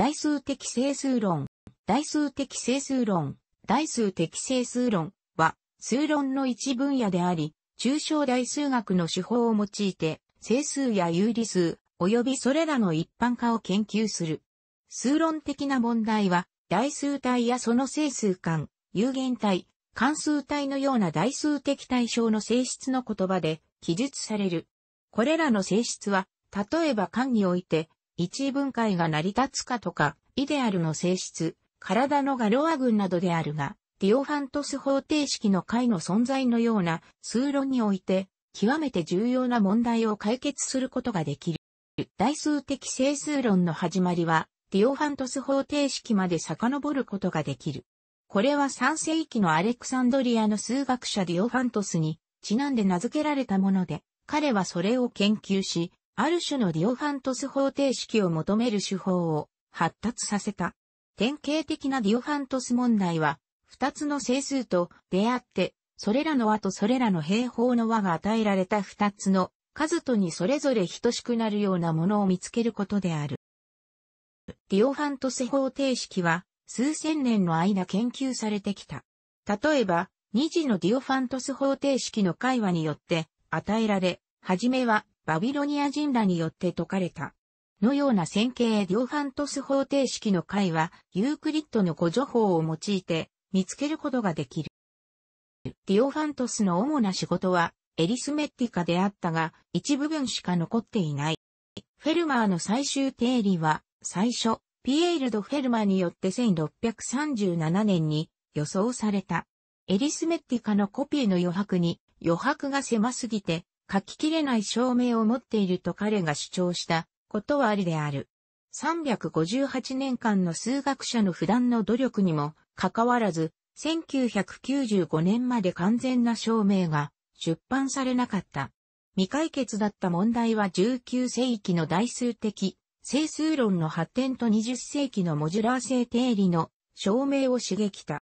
代数的整数論、代数的整数論、代数的整数論は、数論の一分野であり、抽象代数学の手法を用いて、整数や有理数、及びそれらの一般化を研究する。数論的な問題は、代数体やその整数間、有限体、関数体のような代数的対象の性質の言葉で記述される。これらの性質は、例えば間において、一分解が成り立つかとか、イデアルの性質、体のガロア群などであるが、ディオファントス方程式の解の存在のような数論において、極めて重要な問題を解決することができる。代数的整数論の始まりは、ディオファントス方程式まで遡ることができる。これは3世紀のアレクサンドリアの数学者ディオファントスにちなんで名付けられたもので、彼はそれを研究し、ある種のディオファントス方程式を求める手法を発達させた。典型的なディオファントス問題は、二つの整数と出会って、それらの和とそれらの平方の和が与えられた二つの数とにそれぞれ等しくなるようなものを見つけることである。ディオファントス方程式は数千年の間研究されてきた。例えば、二次のディオファントス方程式の会話によって与えられ、はじめはバビロニア人らによって解かれた。のような線形ディオファントス方程式の解は、ユークリッドの誤助法を用いて見つけることができる。ディオファントスの主な仕事は、エリスメッティカであったが、一部分しか残っていない。フェルマーの最終定理は、最初、ピエール・ド・フェルマーによって1637年に予想された。エリスメッティカのコピーの余白に余白が狭すぎて書ききれない証明を持っていると彼が主張したことはありである。358年間の数学者の普段の努力にもかかわらず、1995年まで完全な証明が出版されなかった。未解決だった問題は19世紀の代数的、整数論の発展と20世紀のモジュラー性定理の証明を刺激した。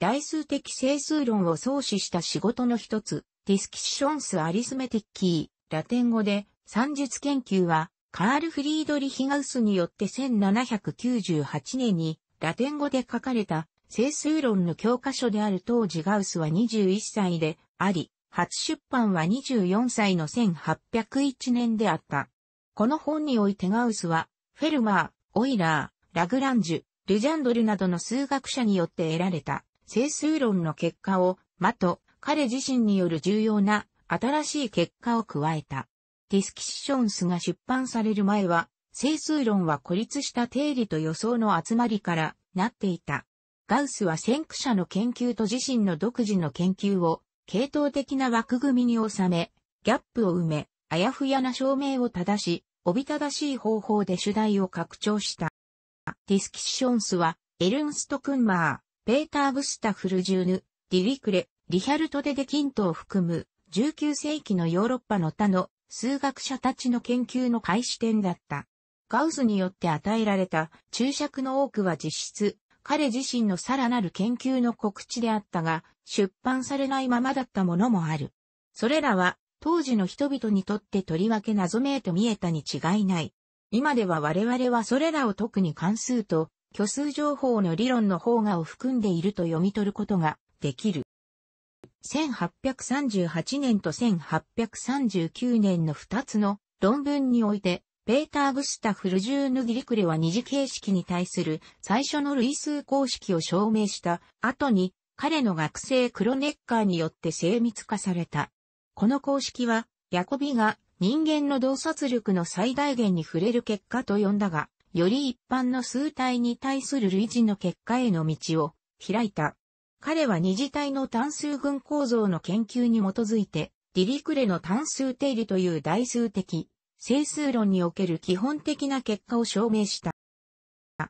代数的整数論を創始した仕事の一つ、ディスキッションス・アリスメティッキー、ラテン語で、算術研究は、カール・フリードリヒガウスによって1798年に、ラテン語で書かれた、整数論の教科書である当時ガウスは21歳であり、初出版は24歳の1801年であった。この本においてガウスは、フェルマー、オイラー、ラグランジュ、ルジャンドルなどの数学者によって得られた、整数論の結果を、マト、彼自身による重要な新しい結果を加えた。ディスキッションスが出版される前は、整数論は孤立した定理と予想の集まりからなっていた。ガウスは先駆者の研究と自身の独自の研究を系統的な枠組みに収め、ギャップを埋め、あやふやな証明を正し、おびただしい方法で主題を拡張した。ディスキッションスは、エルンスト・クンマー、ペーター・ブスタフルジューヌ、ディリクレ、リヒャルト・デ・デ・キントを含む19世紀のヨーロッパの他の数学者たちの研究の開始点だった。ガウスによって与えられた注釈の多くは実質、彼自身のさらなる研究の告知であったが、出版されないままだったものもある。それらは、当時の人々にとってとりわけ謎めいと見えたに違いない。今では我々はそれらを特に関数と虚数情報の理論の方がを含んでいると読み取ることができる。1838年と1839年の2つの論文において、ペーター・グスタフ・ルジューヌ・ギリクレは二次形式に対する最初の類数公式を証明した後に、彼の学生クロネッカーによって精密化された。この公式は、ヤコビが人間の洞察力の最大限に触れる結果と呼んだが、より一般の数体に対する類似の結果への道を開いた。彼は二次体の単数群構造の研究に基づいて、ディリクレの単数定理という大数的、整数論における基本的な結果を証明した。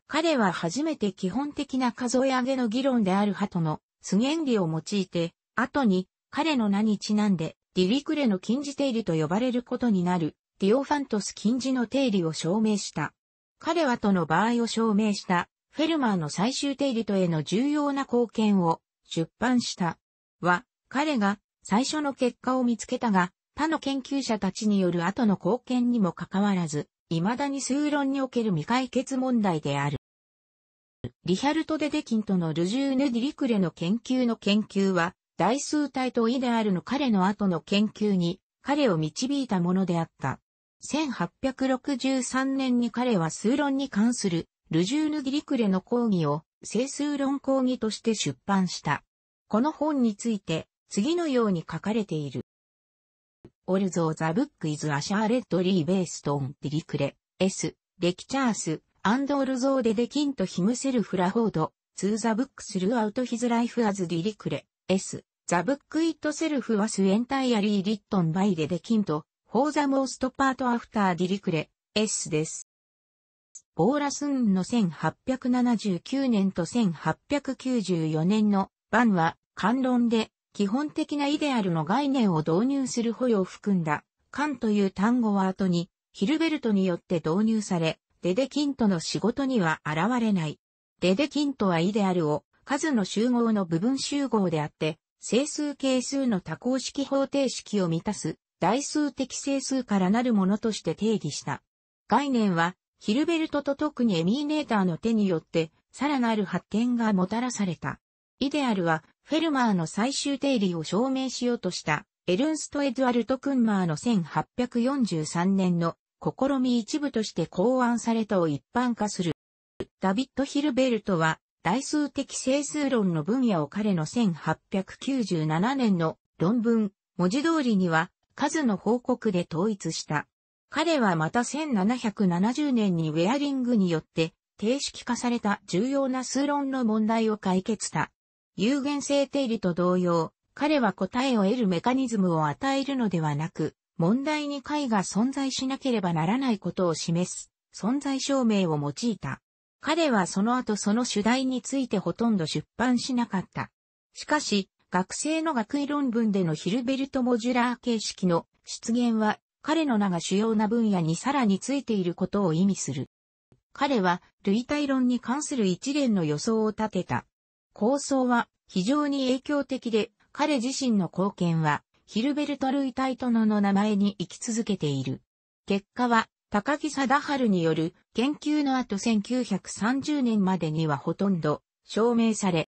彼は初めて基本的な数え上げの議論である鳩の素原理を用いて、後に彼の名にちなんでディリクレの近似定理と呼ばれることになるディオファントス禁似の定理を証明した。彼はとの場合を証明したフェルマーの最終定理とへの重要な貢献を出版した。は、彼が最初の結果を見つけたが、他の研究者たちによる後の貢献にもかかわらず、未だに数論における未解決問題である。リヒャルト・デデキンとのルジューヌ・ディリクレの研究の研究は、大数体とイデアルの彼の後の研究に、彼を導いたものであった。1863年に彼は数論に関するルジューヌ・ディリクレの講義を整数論講義として出版した。この本について、次のように書かれている。Although the book is a sharedly based on Diricle, S, lectures, and although they didn't himself afford to the book throughout his life as Diricle, S, the book itself was entirely written by the didn't for the most part after Diricle, S です。ボーラスーンの1879年と1894年の版は、関論で、基本的なイデアルの概念を導入する保養を含んだ、関という単語は後に、ヒルベルトによって導入され、デデキントの仕事には現れない。デデキントはイデアルを、数の集合の部分集合であって、整数係数の多項式方程式を満たす、代数的整数からなるものとして定義した。概念は、ヒルベルトと特にエミーネーターの手によって、さらなる発展がもたらされた。イデアルは、フェルマーの最終定理を証明しようとした、エルンスト・エドワルト・クンマーの1843年の試み一部として考案されたを一般化する。ダビッド・ヒルベルトは、代数的整数論の分野を彼の1897年の論文、文字通りには数の報告で統一した。彼はまた1770年にウェアリングによって定式化された重要な数論の問題を解決した。有限性定理と同様、彼は答えを得るメカニズムを与えるのではなく、問題に解が存在しなければならないことを示す存在証明を用いた。彼はその後その主題についてほとんど出版しなかった。しかし、学生の学位論文でのヒルベルト・モジュラー形式の出現は彼の名が主要な分野にさらについていることを意味する。彼は、類体論に関する一連の予想を立てた。構想は非常に影響的で、彼自身の貢献は、ヒルベルト・類体とのの名前に行き続けている。結果は、高木貞治による研究の後1930年までにはほとんど証明され、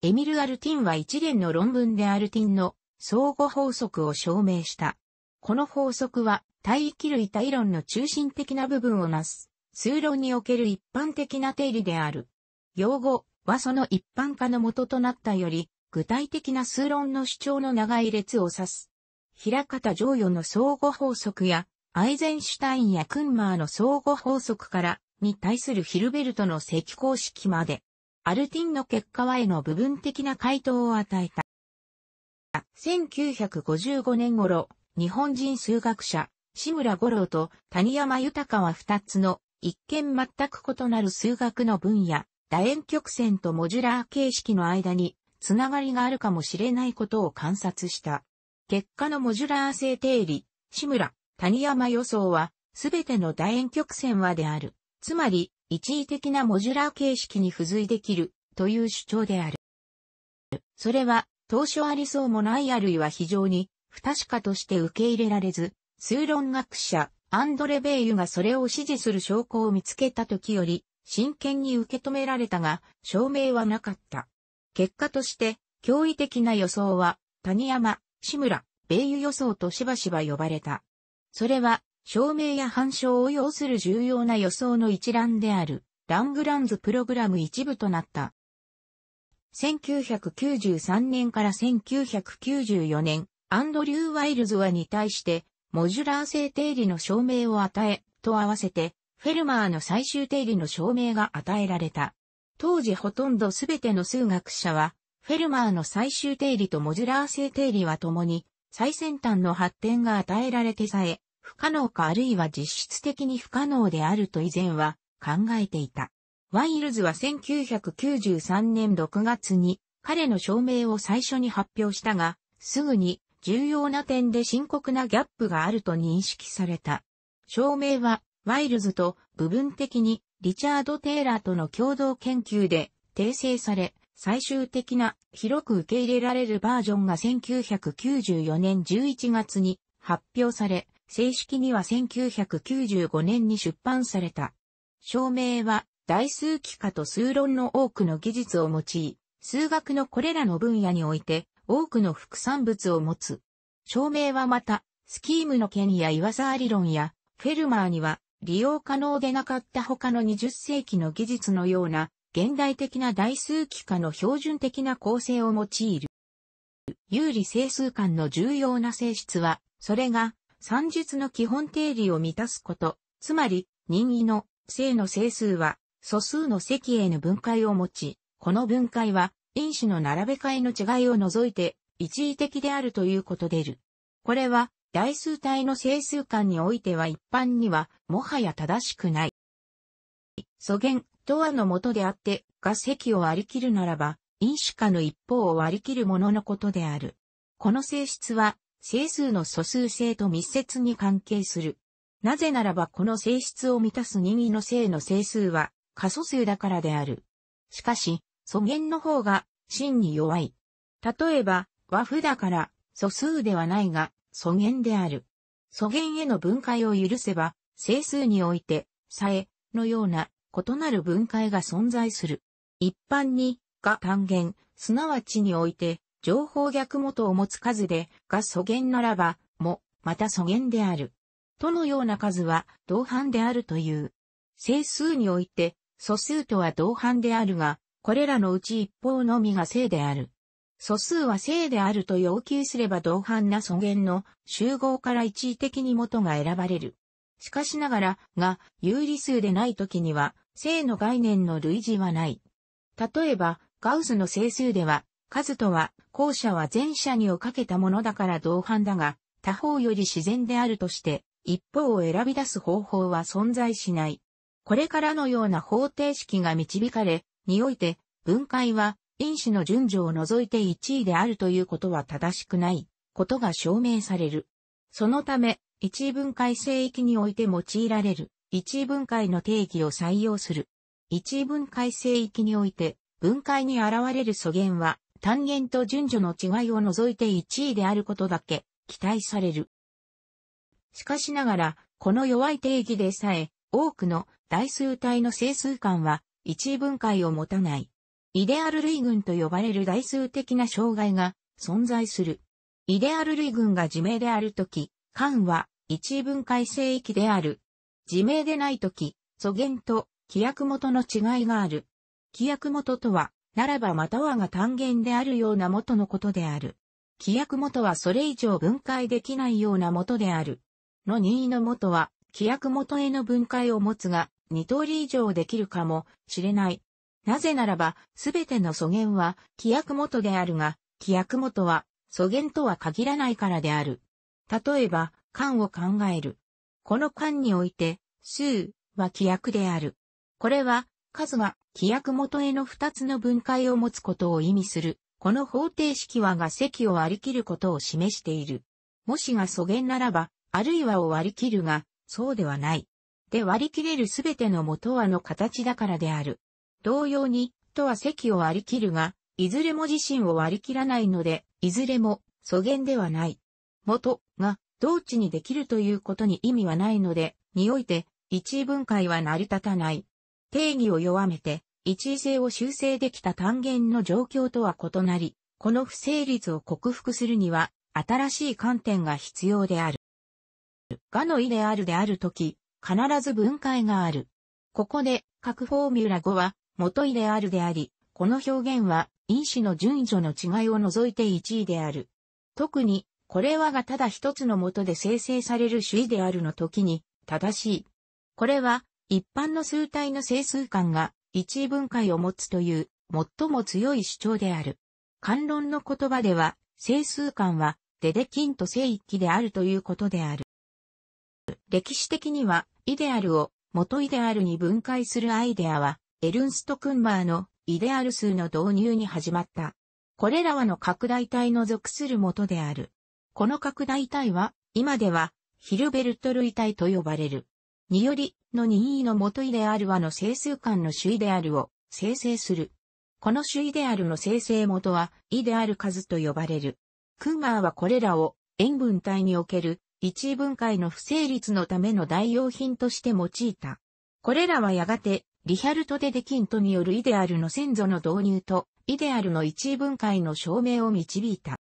エミル・アルティンは一連の論文でアルティンの相互法則を証明した。この法則は、対域類対論の中心的な部分をなす、数論における一般的な定理である。用語はその一般化の元となったより、具体的な数論の主張の長い列を指す。平方常与の相互法則や、アイゼンシュタインやクンマーの相互法則から、に対するヒルベルトの積公式まで、アルティンの結果はへの部分的な回答を与えた。1955年頃、日本人数学者、志村五郎と谷山豊は二つの一見全く異なる数学の分野、楕円曲線とモジュラー形式の間につながりがあるかもしれないことを観察した。結果のモジュラー性定理、志村、谷山予想は、すべての楕円曲線はである。つまり、一位的なモジュラー形式に付随できる、という主張である。それは、当初ありそうもないあるいは非常に不確かとして受け入れられず、数論学者、アンドレ・ベイユがそれを支持する証拠を見つけた時より、真剣に受け止められたが、証明はなかった。結果として、驚異的な予想は、谷山、志村、米油予想としばしば呼ばれた。それは、証明や反証を要する重要な予想の一覧である、ラングランズプログラム一部となった。1993年から1994年、アンドリュー・ワイルズはに対して、モジュラー性定理の証明を与え、と合わせて、フェルマーの最終定理の証明が与えられた。当時ほとんどすべての数学者は、フェルマーの最終定理とモジュラー性定理は共に、最先端の発展が与えられてさえ、不可能かあるいは実質的に不可能であると以前は考えていた。ワイルズは1993年6月に彼の証明を最初に発表したが、すぐに重要な点で深刻なギャップがあると認識された。証明は、ワイルズと部分的にリチャード・テイラーとの共同研究で訂正され、最終的な広く受け入れられるバージョンが1994年11月に発表され、正式には1995年に出版された。証明は代数幾何と数論の多くの技術を用い、数学のこれらの分野において多くの副産物を持つ。証明はまた、スキームの件や岩沢理論や、フェルマーには利用可能でなかった他の20世紀の技術のような、現代的な大数幾化の標準的な構成を用いる。有利整数間の重要な性質は、それが算術の基本定理を満たすこと、つまり、任意の正の整数は素数の積への分解を持ち、この分解は因子の並べ替えの違いを除いて一時的であるということでる。これは代数体の整数間においては一般にはもはや正しくない。素源、とはのもとであって、が積を割り切るならば、因子化の一方を割り切るもののことである。この性質は、整数の素数性と密接に関係する。なぜならばこの性質を満たす任意の性の整数は、過素数だからである。しかし、素言の方が真に弱い。例えば、和譜だから、素数ではないが、素言である。素言への分解を許せば、整数において、さえ、のような、異なる分解が存在する。一般に、が単元、すなわちにおいて、情報逆元を持つ数で、が素言ならば、も、また素言である。とのような数は、同伴であるという。整数において、素数とは同伴であるが、これらのうち一方のみが正である。素数は正であると要求すれば同伴な素源の集合から一時的に元が選ばれる。しかしながら、が、有理数でない時には、正の概念の類似はない。例えば、ガウスの整数では、数とは、後者は前者にをかけたものだから同伴だが、他方より自然であるとして、一方を選び出す方法は存在しない。これからのような方程式が導かれ、において、分解は因子の順序を除いて1位であるということは正しくないことが証明される。そのため、1位分解聖域において用いられる1位分解の定義を採用する。1位分解聖域において、分解に現れる素源は単元と順序の違いを除いて1位であることだけ期待される。しかしながら、この弱い定義でさえ、多くの代数体の整数間は一分解を持たない。イデアル類群と呼ばれる代数的な障害が存在する。イデアル類群が自明であるとき、間は一分解聖域である。自明でないとき、素源と規約元の違いがある。規約元とは、ならばまたはが単元であるような元のことである。規約元はそれ以上分解できないような元である。の任意の元は、規約元への分解を持つが、2通り以上できるかもしれない。なぜならば、すべての素源は規約元であるが、規約元は素源とは限らないからである。例えば、間を考える。この間において、数は規約である。これは、数が規約元への二つの分解を持つことを意味する。この方程式はが積を割り切ることを示している。もしが素源ならば、あるいはを割り切るが、そうではない。で割り切れるすべての元はの形だからである。同様に、とは席を割り切るが、いずれも自身を割り切らないので、いずれも、素源ではない。元が、同値にできるということに意味はないので、において、一位分解は成り立たない。定義を弱めて、一位性を修正できた単元の状況とは異なり、この不成立を克服するには、新しい観点が必要である。がの意であるであるとき、必ず分解がある。ここで、各フォーミュラ5は、元位であるであり、この表現は、因子の順序の違いを除いて1位である。特に、これはがただ一つの元で生成される主位であるの時に、正しい。これは、一般の数体の整数感が、1位分解を持つという、最も強い主張である。関論の言葉では、整数感は、デデキンと一期であるということである。歴史的には、イデアルを元イデアルに分解するアイデアは、エルンスト・クンマーのイデアル数の導入に始まった。これらはの拡大体の属する元である。この拡大体は、今では、ヒルベルト類体と呼ばれる。により、の任意の元イデアルはの整数間の主イデアルを生成する。この主イデアルの生成元は、イデアル数と呼ばれる。クンマーはこれらを、塩分体における一位分解の不成立のための代用品として用いた。これらはやがて、リヒャルト・デ・デキントによるイデアルの先祖の導入と、イデアルの一位分解の証明を導いた。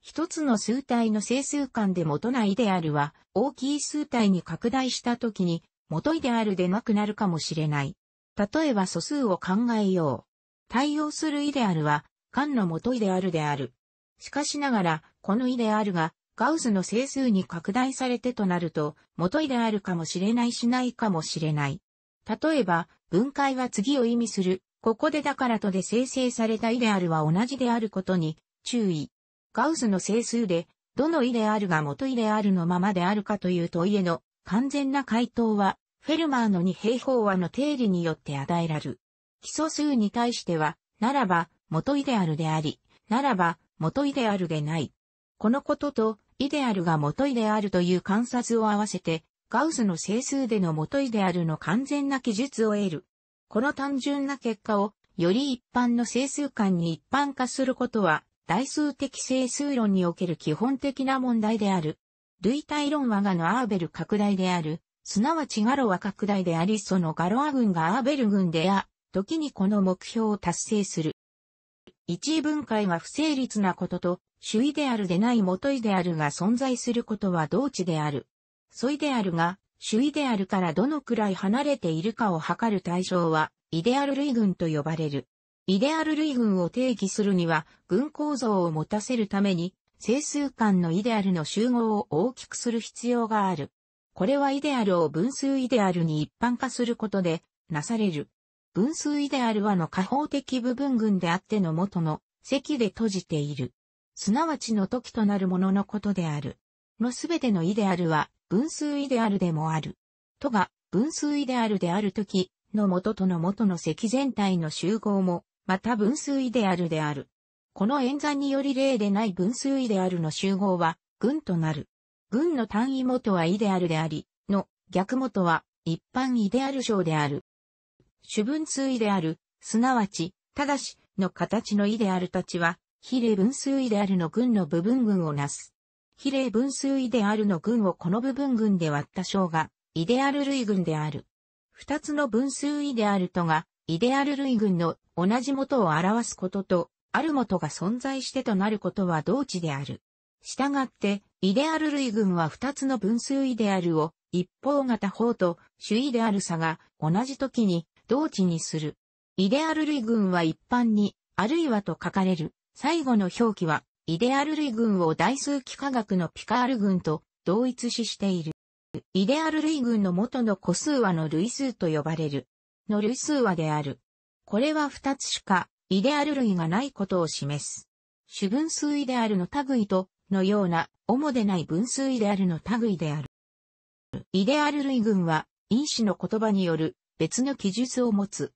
一つの数体の整数間で元なイデアルは、大きい数体に拡大した時に、元イデアルでなくなるかもしれない。例えば素数を考えよう。対応するイデアルは、間の元イデアルである。しかしながら、このイデアルがガウスの整数に拡大されてとなると、元いであるかもしれないしないかもしれない。例えば、分解は次を意味する、ここでだからとで生成されたイデアルは同じであることに注意。ガウスの整数で、どのイデアルが元イデアルのままであるかという問いへの完全な回答は、フェルマーの二平方和の定理によって与えられる。基礎数に対しては、ならば元イデアルであり、ならば元イデアルでない。このこととイデアルが元イデアルという観察を合わせて、ガウスの整数での元イデアルの完全な記述を得る。この単純な結果を、より一般の整数間に一般化することは、代数的整数論における基本的な問題である。類対論はガのアーベル拡大である、すなわちガロは拡大でありそのガロア群がアーベル群であ、時にこの目標を達成する。一位分解は不成立なことと、主イデアルでない元イデアルが存在することは同値である。素イデアルが主イデアルからどのくらい離れているかを測る対象は、イデアル類群と呼ばれる。イデアル類群を定義するには、群構造を持たせるために、整数間のイデアルの集合を大きくする必要がある。これはイデアルを分数イデアルに一般化することで、なされる。分数イデアルはの下方的部分群であっての元の積で閉じている。すなわちの時となるもののことである。のすべてのイデアルは、分数イデアルでもある。とが、分数イデアルである時、の元との元の積全体の集合も、また分数イデアルである。この演算により例でない分数イデアルの集合は、群となる。群の単位元はイデアルであり、の逆元は一般イデアル章である。主分数イデアル、すなわち、ただし、の形のイデアルたちは、比例分数イデアルの群の部分群をなす。比例分数イデアルの群をこの部分群で割った章が、イデアル類群である。二つの分数イデアルとが、イデアル類群の同じ元を表すことと、ある元が存在してとなることは同値である。したがって、イデアル類群は二つの分数イデアルを、一方型法と主位である差が同じ時に同値にする。イデアル類群は一般に、あるいはと書かれる。最後の表記は、イデアル類群を大数幾何学のピカール群と同一視している。イデアル類群の元の個数和の類数と呼ばれる。の類数和である。これは二つしか、イデアル類がないことを示す。主分数イデアルの類と、のような、主でない分数イデアルの類である。イデアル類群は、因子の言葉による別の記述を持つ。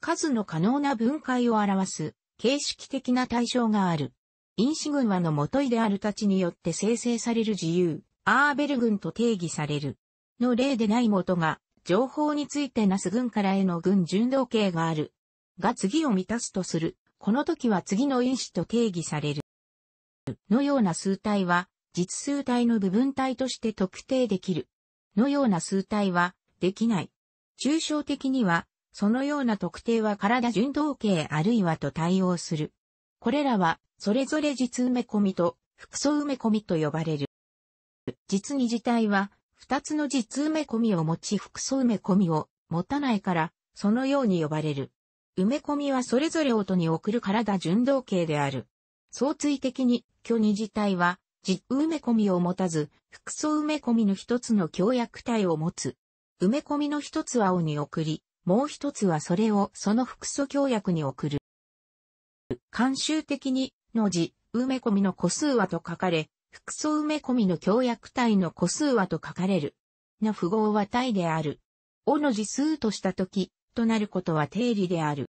数の可能な分解を表す形式的な対象がある。因子群はの元いであるたちによって生成される自由、アーベル群と定義される。の例でない元が、情報についてなす群からへの群順動形がある。が次を満たすとする。この時は次の因子と定義される。のような数体は、実数体の部分体として特定できる。のような数体は、できない。抽象的には、そのような特定は体順動系あるいはと対応する。これらは、それぞれ実埋め込みと、複層埋め込みと呼ばれる。実に自体は、二つの実埋め込みを持ち複層埋め込みを持たないから、そのように呼ばれる。埋め込みはそれぞれ音に送る体順動系である。相対的に、虚に自体は、実埋め込みを持たず、複層埋め込みの一つの強薬体を持つ。埋め込みの一つは音に送り、もう一つはそれをその複素協約に送る。慣習的に、の字、埋め込みの個数はと書かれ、複素埋め込みの協約体の個数はと書かれる。の符号は体である。おの字数としたとき、となることは定理である。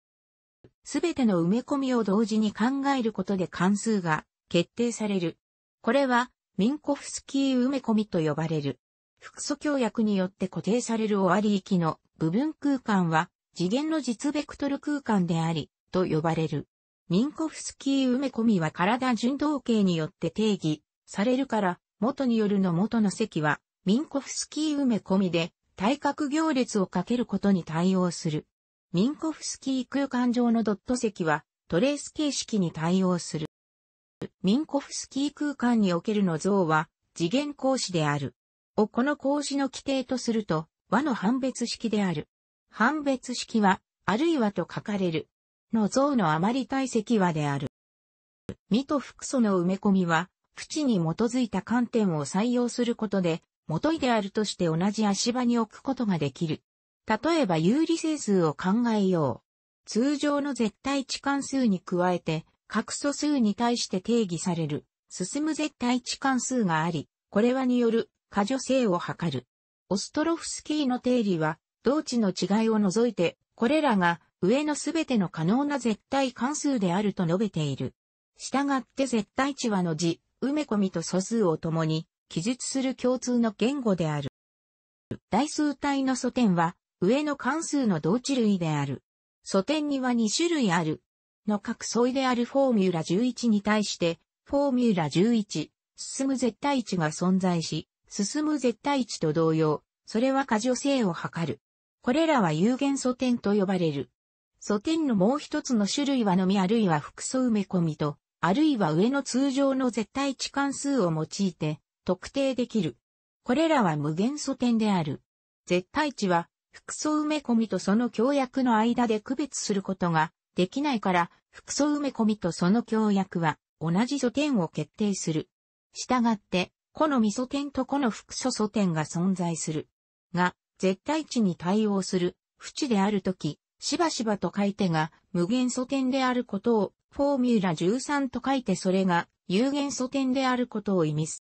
すべての埋め込みを同時に考えることで関数が決定される。これは、ミンコフスキー埋め込みと呼ばれる。複素強約によって固定される終わり域の部分空間は次元の実ベクトル空間であり、と呼ばれる。ミンコフスキー埋め込みは体順動形によって定義されるから、元によるの元の積は、ミンコフスキー埋め込みで、対角行列をかけることに対応する。ミンコフスキー空間上のドット積は、トレース形式に対応する。ミンコフスキー空間におけるの像は、次元格子である。をこの格子の規定とすると、和の判別式である。判別式は、あるいはと書かれる。の像の余り体積和である。身と複素の埋め込みは、縁に基づいた観点を採用することで、元いであるとして同じ足場に置くことができる。例えば有理整数を考えよう。通常の絶対値関数に加えて、各素数に対して定義される、進む絶対値関数があり、これはによる過除性を図る。オストロフスキーの定理は、同値の違いを除いて、これらが上のすべての可能な絶対関数であると述べている。従って絶対値はの字、埋め込みと素数を共に記述する共通の言語である。代数体の素点は上の関数の同値類である。素点には2種類ある。の各相違であるフォーミュラ11に対して、フォーミュラ11、進む絶対値が存在し、進む絶対値と同様、それは過剰性を測る。これらは有限素点と呼ばれる。素点のもう一つの種類はのみあるいは複素埋め込みと、あるいは上の通常の絶対値関数を用いて特定できる。これらは無限素点である。絶対値は複素埋め込みとその強約の間で区別することができないから、複素埋め込みとその強約は同じ素点を決定する。したがって、この味噌点とこの副素素点が存在する。が、絶対値に対応する、不値であるとき、しばしばと書いてが、無限素点であることを、フォーミュラ13と書いてそれが、有限素点であることを意味す。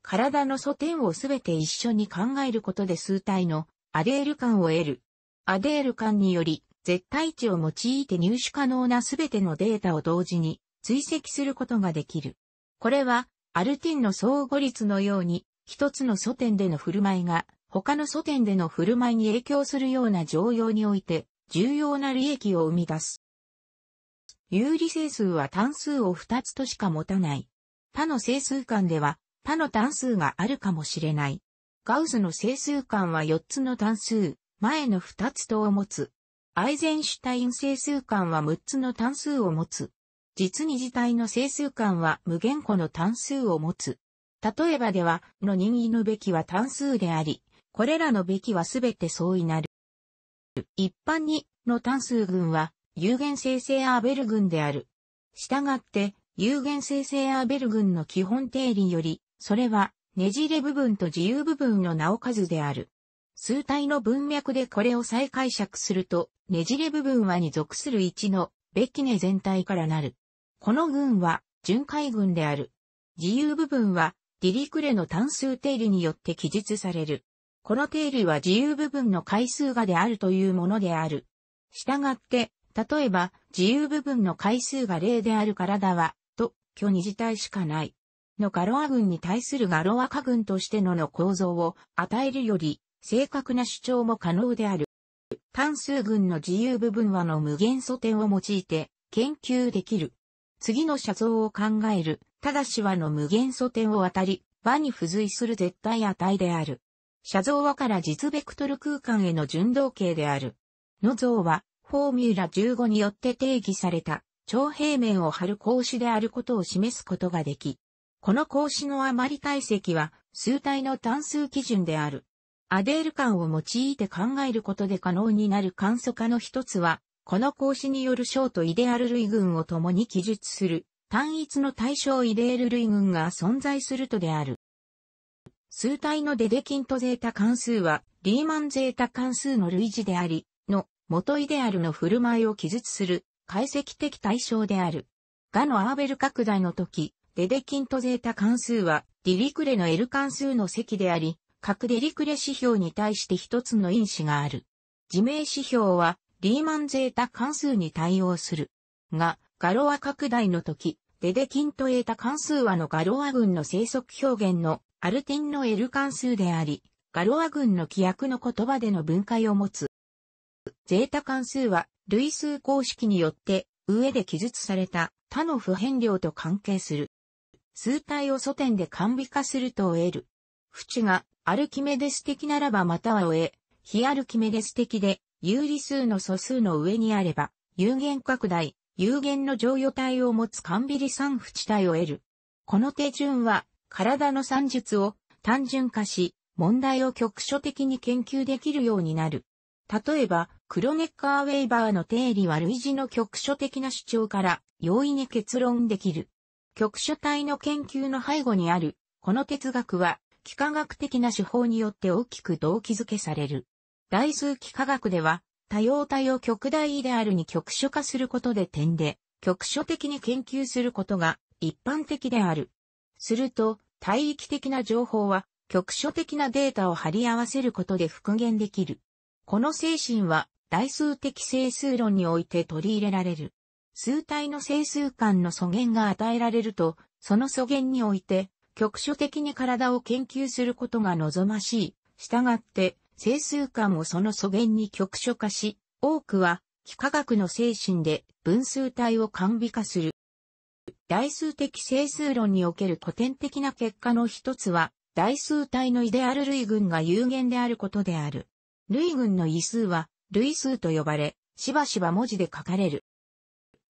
体の素点をすべて一緒に考えることで数体のアデール感を得る。アデール感により、絶対値を用いて入手可能なすべてのデータを同時に追跡することができる。これはアルティンの相互率のように、一つの素点での振る舞いが、他の素点での振る舞いに影響するような常用において、重要な利益を生み出す。有理整数は単数を2つとしか持たない。他の整数間では、他の単数があるかもしれない。ガウスの整数間は4つの単数、前の2つとを持つ。アイゼンシュタイン整数間は6つの単数を持つ。実に自体の整数間は無限個の単数を持つ。例えばでは、の任意のべきは単数であり、これらのべきはすべて相違なる。一般に、の単数群は、有限生成アーベル群である。したがって、有限生成アーベル群の基本定理より、それは、ねじれ部分と自由部分の名を数である。数体の文脈でこれを再解釈すると、ねじれ部分はに属する1の、べきね全体からなる。この軍は巡回軍である。自由部分はディリクレの単数定理によって記述される。この定理は自由部分の回数がであるというものである。したがって、例えば自由部分の回数が0であるからだと虚に自体しかない。のガロア軍に対するガロア化軍としてのの構造を与えるより正確な主張も可能である。単数群の自由部分はの無限素点を用いて研究できる。次の写像を考える、ただし和の無限素点を渡り、和に付随する絶対値である。写像和から実ベクトル空間への順動形である。の像は、フォーミュラ15によって定義された、長平面を張る格子であることを示すことができ、この格子の余り体積は、数体の単数基準である。アデール間を用いて考えることで可能になる簡素化の一つは、この格子による小とイデアル類群を共に記述する単一の対象イデール類群が存在するとである。数体のデデキントゼータ関数はリーマンゼータ関数の類似であり、の元イデアルの振る舞いを記述する解析的対象である。がのアーベル拡大の時、デデキントゼータ関数はディリクレの L 関数の積であり、各デリクレ指標に対して一つの因子がある。自明指標はリーマンゼータ関数に対応する。が、ガロア拡大の時、デデキントエータ関数はのガロア群の生息表現のアルティンの L 関数であり、ガロア群の規約の言葉での分解を持つ。ゼータ関数は類数公式によって上で記述された他の不変量と関係する。数体を素点で完備化すると得る。縁がアルキメデス的ならばまたはを得、非アルキメデス的で有理数の素数の上にあれば、有限拡大、有限の乗与体を持つカンビリ三不地帯を得る。この手順は、体の算術を単純化し、問題を局所的に研究できるようになる。例えば、クロネッカー・ウェイバーの定理は類似の局所的な主張から容易に結論できる。局所体の研究の背後にある、この哲学は、幾何学的な手法によって大きく動機づけされる。代数幾何学では、多様体を極大イデアルに局所化することで点で、局所的に研究することが一般的である。すると、帯域的な情報は、局所的なデータを貼り合わせることで復元できる。この精神は、代数的整数論において取り入れられる。数体の整数間の素源が与えられると、その素源において、局所的に体を研究することが望ましい。したがって、整数間をその素源に局所化し、多くは、幾何学の精神で分数体を完備化する。代数的整数論における古典的な結果の一つは、代数体のイデアル類群が有限であることである。類群の異数は、類数と呼ばれ、しばしば文字で書かれる。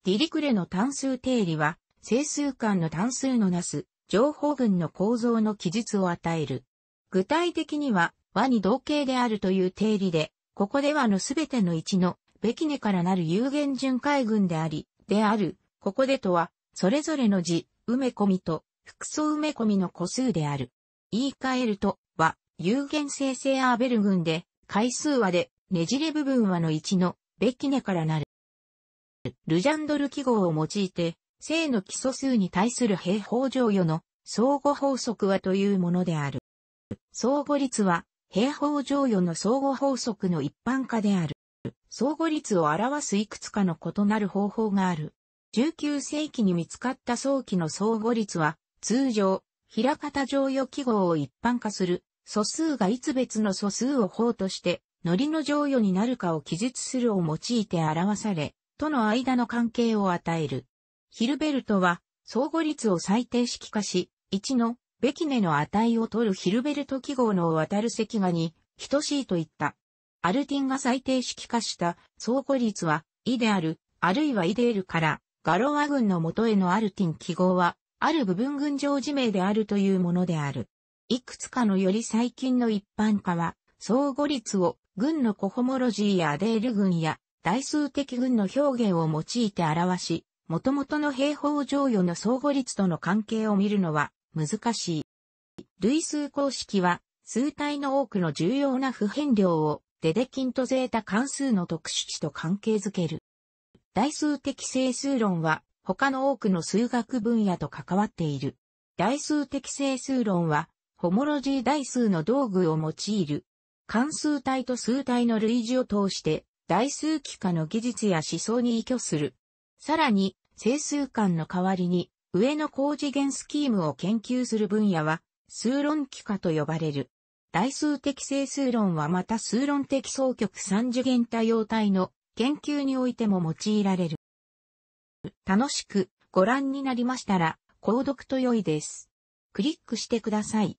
ディリクレの単数定理は、整数間の単数のなす、情報群の構造の記述を与える。具体的には、和に同型であるという定理で、ここではのすべての一の、べきねからなる有限巡回群であり、である、ここでとは、それぞれの字、埋め込みと、複素埋め込みの個数である。言い換えると、は、有限生成アーベル群で、回数和で、ねじれ部分はの1の、べきねからなる。ルジャンドル記号を用いて、正の基礎数に対する平方乗与の相互法則和というものである。相互率は、平方乗与の相互法則の一般化である。相互率を表すいくつかの異なる方法がある。19世紀に見つかった早期の相互率は、通常、平方乗与記号を一般化する、素数がいつ別の素数を法として、ノリの乗与になるかを記述するを用いて表され、との間の関係を与える。ヒルベルトは、相互率を最低式化し、1のベキネの値を取るヒルベルト記号の渡る赤がに等しいと言った。アルティンが最低式化した相互率は、イである、あるいはイデールから、ガロア群の元へのアルティン記号は、ある部分群上自明であるというものである。いくつかのより最近の一般化は、相互率を群のコホモロジーやアデール群や代数的群の表現を用いて表し、元々の平方乗与の相互率との関係を見るのは難しい。類数公式は、数体の多くの重要な不変量を、デデキンとゼータ関数の特殊値と関係づける。代数的整数論は、他の多くの数学分野と関わっている。代数的整数論は、ホモロジー代数の道具を用いる。関数体と数体の類似を通して、代数幾化の技術や思想に依拠する。さらに、整数間の代わりに、上の高次元スキームを研究する分野は、数論幾何と呼ばれる。代数的整数論はまた数論的双極三次元多様体の研究においても用いられる。楽しくご覧になりましたら、購読と良いです。クリックしてください。